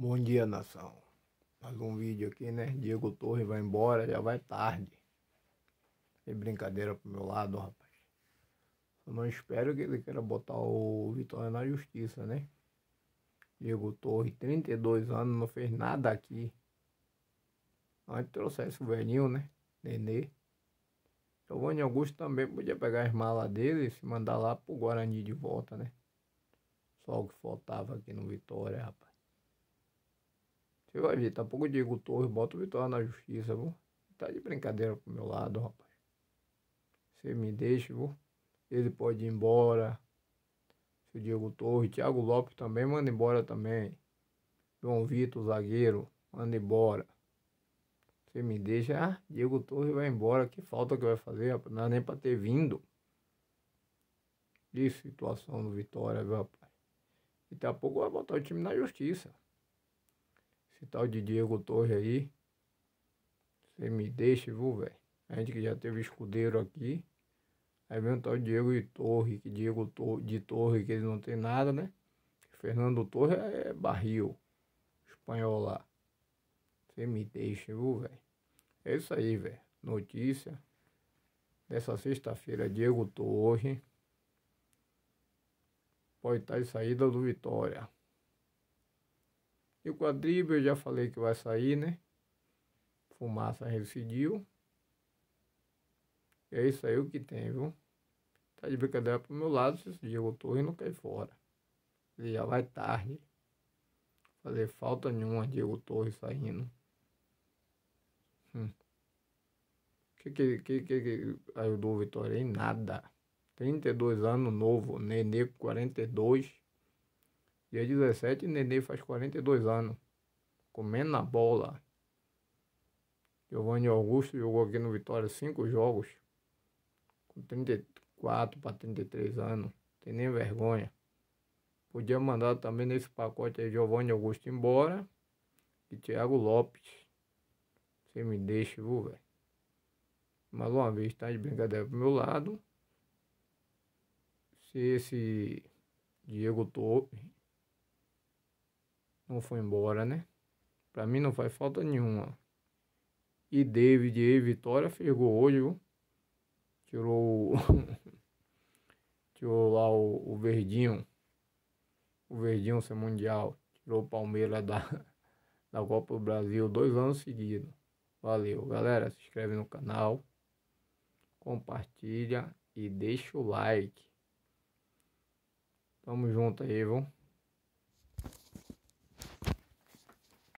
Bom dia, nação. Mais um vídeo aqui, né? Diego Torre vai embora, já vai tarde. É brincadeira pro meu lado, rapaz. Eu não espero que ele queira botar o Vitória na justiça, né? Diego Torre, 32 anos, não fez nada aqui. Antes trouxesse o velhinho, né? Nenê. Giovanni Augusto também podia pegar as malas dele e se mandar lá pro Guarani de volta, né? Só o que faltava aqui no Vitória, rapaz. Você vai ver, tá pouco o Diego Torres, bota o Vitória na justiça, viu? Tá de brincadeira pro meu lado, rapaz. Você me deixa, viu? Ele pode ir embora. se o Diego Torres, Thiago Lopes também manda embora também. João Vitor, zagueiro, manda embora. Você me deixa, ah, Diego Torres vai embora, que falta que vai fazer, rapaz. Não é nem pra ter vindo. Que situação do Vitória, viu, rapaz? E daqui a pouco vai botar o time na justiça. Esse tal de Diego Torre aí. Você me deixa, viu, velho? A gente que já teve escudeiro aqui. Aí vem o tal Diego e Torre, que Diego de Torre, que ele não tem nada, né? Fernando Torre é barril. Espanhol lá. Você me deixa, viu, velho? É isso aí, velho. Notícia dessa sexta-feira, Diego Torre. Pode estar em saída do Vitória. E o quadrível eu já falei que vai sair, né? Fumaça residiu. E é isso aí o que tem, viu? Tá de brincadeira pro meu lado, se dia eu tô e não cai fora. Ele já vai tarde. Fazer falta nenhuma Diego Torres saindo. Hum. Que, que, que, que, que ajudou o Vitória em nada. 32 anos novo, Nenê com 42. Dia 17, Nenê faz 42 anos. Comendo na bola. Giovanni Augusto jogou aqui no Vitória 5 jogos. Com 34 para 33 anos. Tem nem vergonha. Podia mandar também nesse pacote aí Giovanni Augusto embora. E Thiago Lopes. Você me deixa, viu, velho? Mais uma vez tá de brincadeira pro meu lado. Se esse Diego Torres não foi embora, né? Pra mim não faz falta nenhuma. E David e Vitória fez gol hoje, viu? Tirou Tirou lá o, o Verdinho. O Verdinho ser mundial. Tirou o Palmeiras da, da Copa do Brasil dois anos seguidos. Valeu, galera. Se inscreve no canal. Compartilha e deixa o like. Tamo junto aí, vamos.